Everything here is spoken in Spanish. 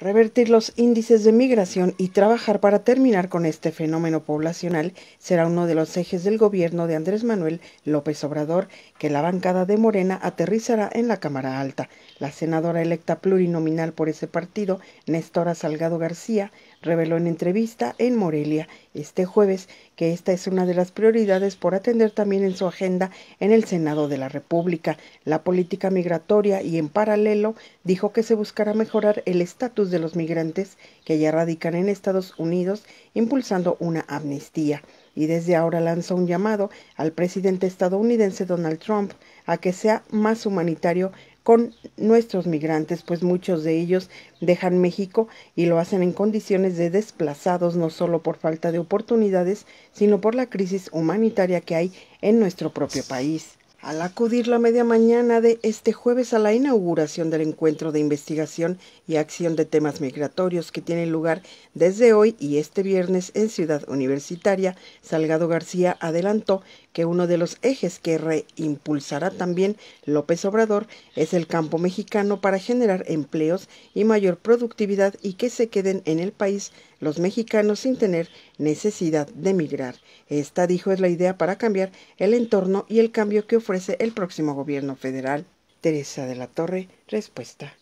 Revertir los índices de migración y trabajar para terminar con este fenómeno poblacional será uno de los ejes del gobierno de Andrés Manuel López Obrador, que la bancada de Morena aterrizará en la Cámara Alta. La senadora electa plurinominal por ese partido, Néstora Salgado García, reveló en entrevista en Morelia este jueves que esta es una de las prioridades por atender también en su agenda en el Senado de la República, la política migratoria y en paralelo dijo que se buscará mejorar el estatus de los migrantes que ya radican en Estados Unidos, impulsando una amnistía. Y desde ahora lanza un llamado al presidente estadounidense Donald Trump a que sea más humanitario con nuestros migrantes, pues muchos de ellos dejan México y lo hacen en condiciones de desplazados, no solo por falta de oportunidades, sino por la crisis humanitaria que hay en nuestro propio país. Al acudir la media mañana de este jueves a la inauguración del encuentro de investigación y acción de temas migratorios que tiene lugar desde hoy y este viernes en Ciudad Universitaria, Salgado García adelantó que uno de los ejes que reimpulsará también López Obrador es el campo mexicano para generar empleos y mayor productividad y que se queden en el país los mexicanos sin tener necesidad de migrar. Esta, dijo, es la idea para cambiar el entorno y el cambio que ofrece ofrece el próximo gobierno federal. Teresa de la Torre, respuesta.